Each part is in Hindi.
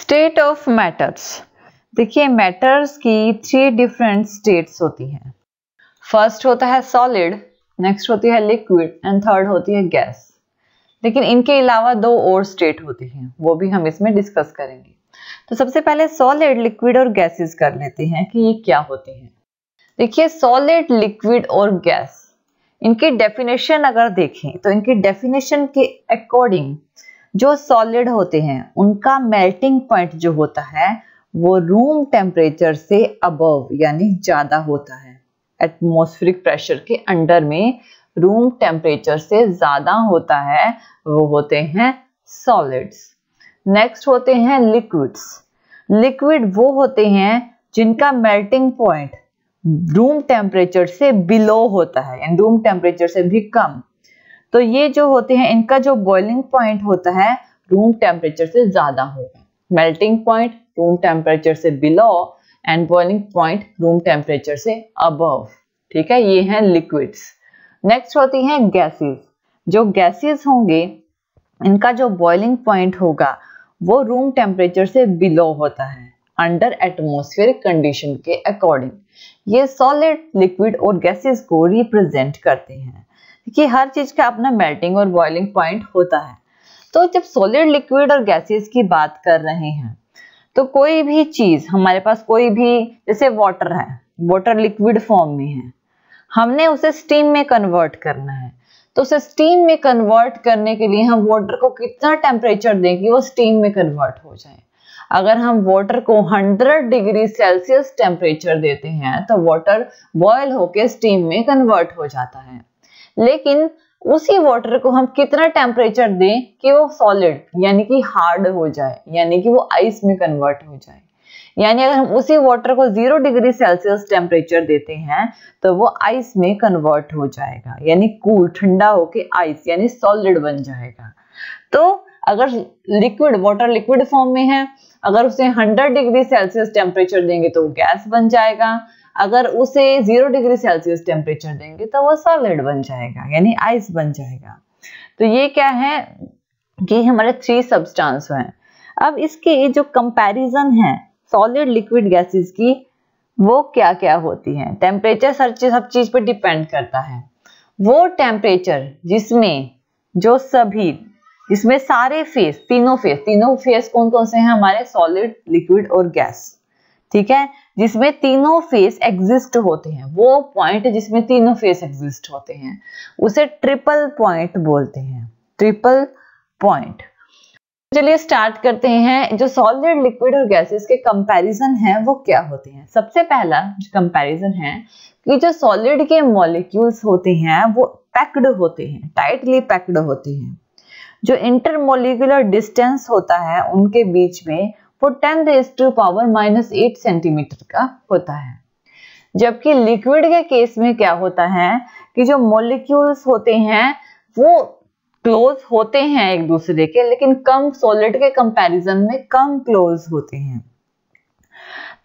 स्टेट ऑफ मैटर्स देखिए मैटर्स की थ्री डिफरेंट स्टेट्स होती हैं फर्स्ट होता है सॉलिड नेक्स्ट होती है लिक्विड एंड थर्ड होती है गैस लेकिन इनके अलावा दो और स्टेट होती हैं वो भी हम इसमें डिस्कस करेंगे तो सबसे पहले सॉलिड लिक्विड और गैसेस कर लेते हैं कि ये क्या होती हैं देखिए सॉलिड लिक्विड और गैस इनकी डेफिनेशन अगर देखें तो इनकी डेफिनेशन के अकॉर्डिंग जो सॉलिड होते हैं उनका मेल्टिंग पॉइंट जो होता है वो रूम टेम्परेचर से अबव यानी ज़्यादा होता है एटमॉस्फेरिक प्रेशर के अंडर में रूम टेम्परेचर से ज़्यादा होता है वो होते हैं सॉलिड्स नेक्स्ट होते हैं लिक्विड्स लिक्विड वो होते हैं जिनका मेल्टिंग पॉइंट रूम टेम्परेचर से बिलो होता है रूम टेम्परेचर से भी कम तो ये जो होते हैं इनका जो बॉइलिंग पॉइंट होता है रूम टेम्परेचर से ज्यादा होगा मेल्टिंग पॉइंट रूम टेम्परेचर से below and boiling point room temperature से अबव ठीक है ये हैं लिक्विड्स नेक्स्ट होती हैं गैसेस जो गैसेस होंगे इनका जो बॉइलिंग पॉइंट होगा वो रूम टेम्परेचर से बिलो होता है अंडर एटमोस्फेयर कंडीशन के अकॉर्डिंग ये सॉलिड लिक्विड और गैसेस को रिप्रेजेंट करते हैं क्योंकि हर चीज का अपना मेल्टिंग और बॉइलिंग पॉइंट होता है तो जब सॉलिड लिक्विड और गैसेस की बात कर रहे हैं तो कोई भी चीज हमारे पास कोई भी जैसे वाटर है वाटर लिक्विड फॉर्म में है हमने उसे स्टीम में कन्वर्ट करना है तो उसे स्टीम में कन्वर्ट करने के लिए हम वाटर को कितना टेम्परेचर दें कि वो स्टीम में कन्वर्ट हो जाए अगर हम वाटर को 100 डिग्री सेल्सियस टेम्परेचर देते हैं तो वाटर बॉयल होके स्टीम में कन्वर्ट हो जाता है लेकिन उसी वाटर को हम कितना टेम्परेचर दें कि वो सॉलिड यानी कि हार्ड हो जाए यानी कि वो आइस में कन्वर्ट हो जाए यानी अगर हम उसी वाटर को जीरो डिग्री सेल्सियस टेम्परेचर देते हैं तो वो आइस में कन्वर्ट हो जाएगा यानी कूल ठंडा होके आइस यानी सॉलिड बन जाएगा तो अगर लिक्विड वाटर लिक्विड फॉर्म में है अगर उसे 100 डिग्री सेल्सियस टेम्परेचर देंगे तो वो गैस बन जाएगा अगर उसे जीरो डिग्री सेल्सियस टेम्परेचर देंगे तो वो सॉलिड बन जाएगा यानी आइस बन जाएगा तो ये क्या है कि हमारे थ्री सब्सटेंस हैं अब इसके जो कंपैरिजन है सॉलिड लिक्विड गैसेस की वो क्या क्या होती है टेम्परेचर हर चीज सब चीज पर डिपेंड करता है वो टेम्परेचर जिसमें जो सभी इसमें सारे फेस तीनों फेस तीनों फेस कौन कौन से हैं हमारे सॉलिड लिक्विड और गैस ठीक है जिसमें तीनों फेस एग्जिस्ट होते हैं वो पॉइंट जिसमें तीनों फेस एग्जिस्ट होते हैं उसे ट्रिपल पॉइंट बोलते हैं ट्रिपल पॉइंट चलिए स्टार्ट करते हैं जो सॉलिड लिक्विड और गैसेस के कंपैरिजन है वो क्या होते हैं सबसे पहला जो कंपैरिजन है कि जो सॉलिड के मॉलिक्यूल्स होते हैं वो पैक्ड होते हैं टाइटली पैक्ड होते हैं जो इंटरमोलिकुलर डिस्टेंस होता है उनके बीच में वो 10 raise to power minus eight centimetre का होता है जबकि लिक्विड के केस में क्या होता है कि जो मोलिक्यूल्स होते हैं वो क्लोज होते हैं एक दूसरे के लेकिन कम सॉलिड के कंपैरिजन में कम क्लोज होते हैं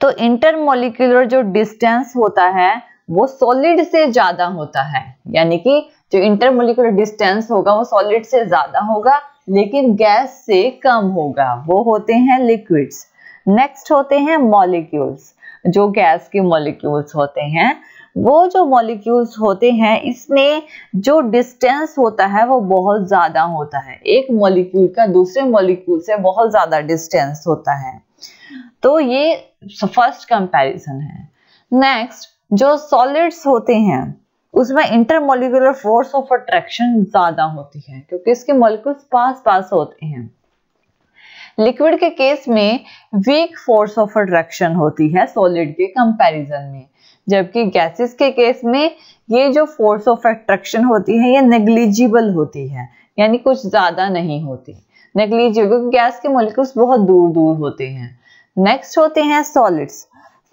तो इंटरमोलिकुलर जो डिस्टेंस होता है वो सॉलिड से ज्यादा होता है यानी कि जो इंटरमोलिकुलर डिस्टेंस होगा वो सॉलिड से ज्यादा होगा लेकिन गैस से कम होगा वो होते हैं लिक्विड्स नेक्स्ट होते हैं मॉलिक्यूल्स जो गैस के मॉलिक्यूल्स होते हैं वो जो मॉलिक्यूल्स होते हैं इसमें जो डिस्टेंस होता है वो बहुत ज़्यादा होता है एक मॉलिक्यूल का दूसरे मॉलिक्यूल से बहुत ज़्यादा डिस्टेंस होता है तो ये फर्स्ट कंपैरिजन है नेक्स्ट जो सॉलिड्स होते हैं उसमें इंटरमोलिकुलर फोर्स ऑफ अट्रैक्शन ज्यादा होती है क्योंकि इसके मॉलिक्यूल्स पास पास होते हैं लिक्विड के केस में वीक फोर्स ऑफ अट्रैक्शन होती है सॉलिड के कंपैरिजन में जबकि गैसेस के केस में ये जो फोर्स ऑफ अट्रैक्शन होती है ये नेग्लिजिबल होती है यानी कुछ ज़्यादा नहीं होती नेग्लिजिबल गैस के मोलिकुल्स बहुत दूर दूर होते हैं नेक्स्ट होते हैं सॉलिड्स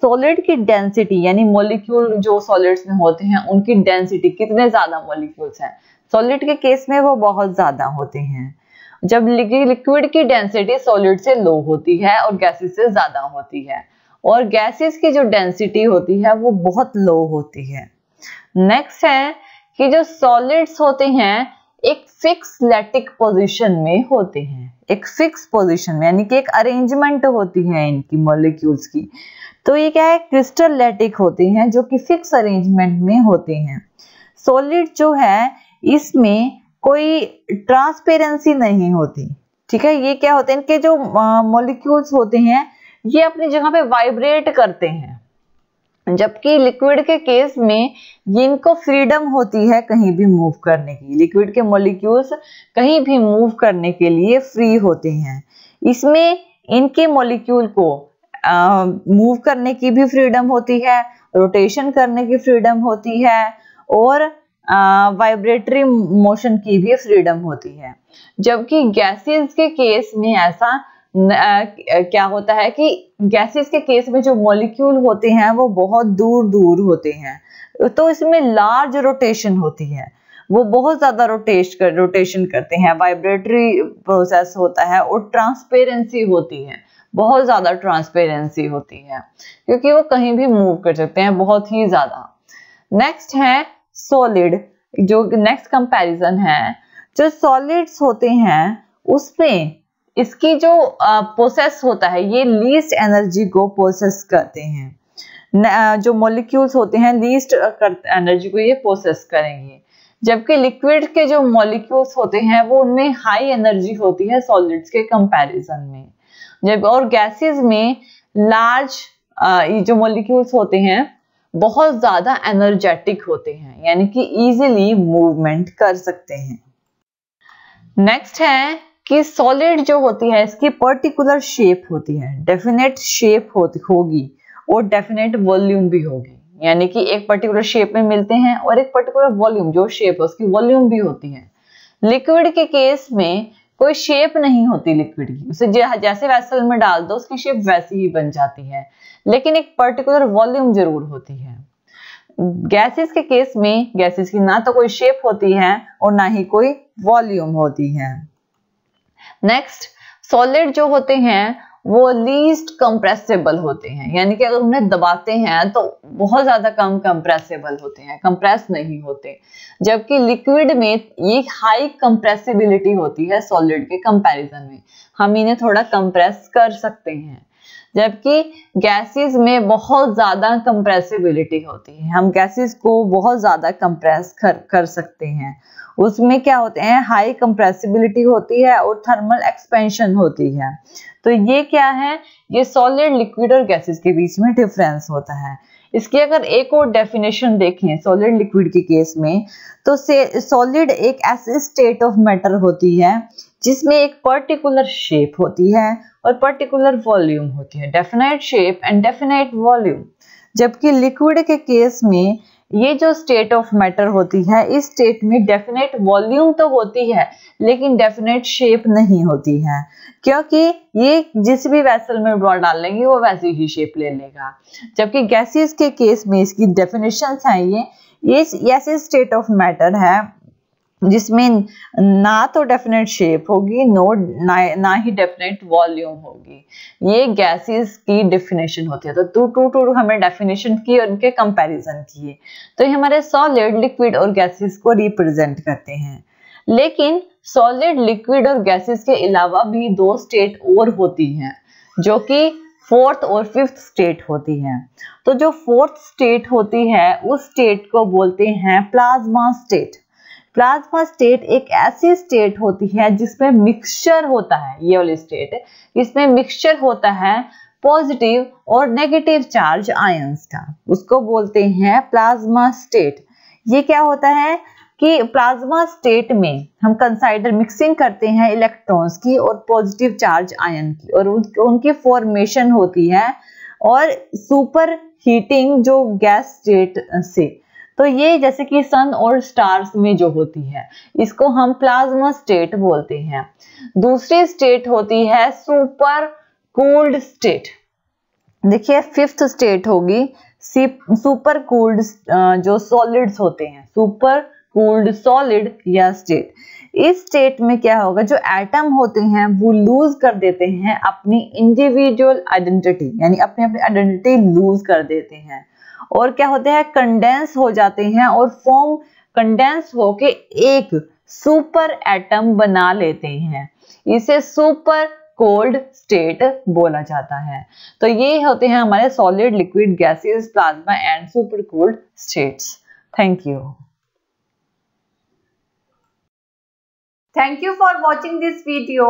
सॉलिड की डेंसिटी यानी मॉलिक्यूल जो सॉलिड्स में होते हैं उनकी डेंसिटी कितने ज्यादा मॉलिक्यूल्स हैं सॉलिड के केस में वो बहुत ज्यादा होते हैं जब लिक्विड की डेंसिटी सॉलिड से लो होती है और गैसेस से ज्यादा होती है और गैसेस की जो डेंसिटी होती है वो बहुत लो होती है नेक्स्ट है कि जो सॉलिड्स होते हैं एक फिक्स लेटिक पोजीशन में होते हैं एक फिक्स पोजीशन में यानी कि एक अरेंजमेंट होती है इनकी मॉलिक्यूल्स की तो ये क्या है क्रिस्टल लेटिक होते हैं जो कि फिक्स अरेंजमेंट में होते हैं सॉलिड जो है इसमें कोई ट्रांसपेरेंसी नहीं होती ठीक है ये क्या होते हैं इनके जो मॉलिक्यूल्स होते हैं ये अपनी जगह पे वाइब्रेट करते हैं जबकि लिक्विड के केस में इनको फ्रीडम होती है कहीं भी मूव करने की लिक्विड के मॉलिक्यूल्स कहीं भी मूव करने के लिए फ्री होते हैं इसमें इनके मॉलिक्यूल को मूव करने की भी फ्रीडम होती है रोटेशन करने की फ्रीडम होती है और वाइब्रेटरी मोशन की भी फ्रीडम होती है जबकि गैसेस के केस में ऐसा क्या होता है कि गैसेस के केस में जो मॉलिक्यूल होते हैं वो बहुत दूर दूर होते हैं तो इसमें लार्ज रोटेशन होती है वो बहुत ज़्यादा रोटेश कर रोटेशन करते हैं वाइब्रेटरी प्रोसेस होता है और ट्रांसपेरेंसी होती है बहुत ज़्यादा ट्रांसपेरेंसी होती है क्योंकि वो कहीं भी मूव कर सकते हैं बहुत ही ज़्यादा नेक्स्ट है सॉलिड जो नेक्स्ट कंपैरिजन है जो सॉलिड्स होते हैं उसमें इसकी जो प्रोसेस होता है ये लीस्ट एनर्जी को प्रोसेस करते हैं जो मॉलिक्यूल्स होते हैं लीस्ट एनर्जी को ये प्रोसेस करेंगे जबकि लिक्विड के जो मॉलिक्यूल्स होते हैं वो उनमें हाई एनर्जी होती है सॉलिड्स के कंपैरिजन में जब और गैसेस में लार्ज ये जो मॉलिक्यूल्स होते हैं बहुत ज़्यादा एनर्जेटिक होते हैं यानी कि इजीली मूवमेंट कर सकते हैं नेक्स्ट है कि सॉलिड जो होती है इसकी पर्टिकुलर शेप होती है डेफिनेट शेप होती होगी और डेफिनेट वॉल्यूम भी होगी यानी कि एक पर्टिकुलर शेप में मिलते हैं और एक पर्टिकुलर वॉल्यूम जो शेप है उसकी वॉल्यूम भी होती है लिक्विड के केस में कोई शेप नहीं होती लिक्विड की उसे जैसे वैसल में डाल दो उसकी शेप वैसी ही बन जाती है लेकिन एक पर्टिकुलर वॉल्यूम जरूर होती है गैसेस के केस में गैसेस की ना तो कोई शेप होती है और ना ही कोई वॉल्यूम होती है नेक्स्ट सॉलिड जो होते हैं वो लीस्ट कंप्रेसिबल होते हैं यानी कि अगर उन्हें दबाते हैं तो बहुत ज़्यादा कम कंप्रेसिबल होते हैं कंप्रेस नहीं होते जबकि लिक्विड में ये हाई कंप्रेसिबिलिटी होती है सॉलिड के कंपैरिजन में हम इन्हें थोड़ा कंप्रेस कर सकते हैं जबकि गैसेस में बहुत ज़्यादा कंप्रेसिबिलिटी होती है हम गैसेस को बहुत ज़्यादा कंप्रेस कर कर सकते हैं उसमें क्या होते हैं हाई कंप्रेसिबिलिटी होती है और थर्मल एक्सपेंशन होती है तो ये क्या है ये सॉलिड लिक्विड और गैसेस के बीच में डिफरेंस होता है इसकी अगर एक और डेफिनेशन देखें सॉलिड लिक्विड के केस में तो सॉलिड एक ऐसी स्टेट ऑफ मैटर होती है जिसमें एक पर्टिकुलर शेप होती है और पर्टिकुलर वॉल्यूम होती है definite shape and definite volume जबकि लिक्विड के केस में ये जो स्टेट ऑफ मैटर होती है इस स्टेट में डेफिनेट वॉल्यूम तो होती है लेकिन डेफिनेट शेप नहीं होती है क्योंकि ये जिस भी वैसल में ब्रॉड लेंगे वो वैसी ही शेप ले लेगा जबकि गैसेस के केस में इसकी डेफिनेशन है ये ये ऐसे स्टेट ऑफ मैटर है जिसमें ना तो डेफिनेट शेप होगी नो ना ना ही डेफिनेट वॉल्यूम होगी ये गैसेस की डेफिनेशन होती है तो टू टू टू हमने डेफिनेशन की और उनके कंपैरिजन किए तो ये हमारे सॉलिड लिक्विड और गैसेस को रिप्रेजेंट करते हैं लेकिन सॉलिड लिक्विड और गैसेस के अलावा भी दो स्टेट और होती हैं जो कि फोर्थ और फिफ्थ स्टेट होती है तो जो फोर्थ स्टेट होती है उस स्टेट को बोलते हैं प्लाज्मा स्टेट प्लाज्मा स्टेट एक ऐसी स्टेट होती है जिसमें मिक्सचर होता है ये वाली स्टेट इसमें मिक्सचर होता है पॉजिटिव और नेगेटिव चार्ज आयंस का उसको बोलते हैं प्लाज्मा स्टेट ये क्या होता है कि प्लाज्मा स्टेट में हम कंसाइडर मिक्सिंग करते हैं इलेक्ट्रॉन्स की और पॉजिटिव चार्ज आयन की और उनकी फॉर्मेशन होती है और सुपर हीटिंग जो गैस स्टेट से तो ये जैसे कि सन और स्टार्स में जो होती है इसको हम प्लाज्मा स्टेट बोलते हैं दूसरी स्टेट होती है सुपर कूल्ड स्टेट देखिए फिफ्थ स्टेट होगी सुपर कूल्ड जो सॉलिड्स होते हैं सुपर कूल्ड सॉलिड या स्टेट इस स्टेट में क्या होगा जो एटम होते हैं वो लूज कर देते हैं अपनी इंडिविजुअल आइडेंटिटी यानी अपनी अपनी आइडेंटिटी लूज कर देते हैं और क्या होते हैं कंडेंस हो जाते हैं और फॉर्म कंडेंस होके एक सुपर एटम बना लेते हैं इसे सुपर कोल्ड स्टेट बोला जाता है तो ये होते हैं हमारे solid liquid gases plasma and super cold states thank you thank you for watching this video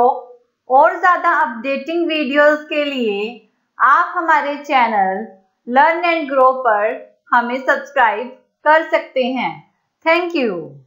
और ज़्यादा अपडेटिंग वीडियोस के लिए आप हमारे चैनल लर्न एंड ग्रो पर हमें सब्सक्राइब कर सकते हैं थैंक यू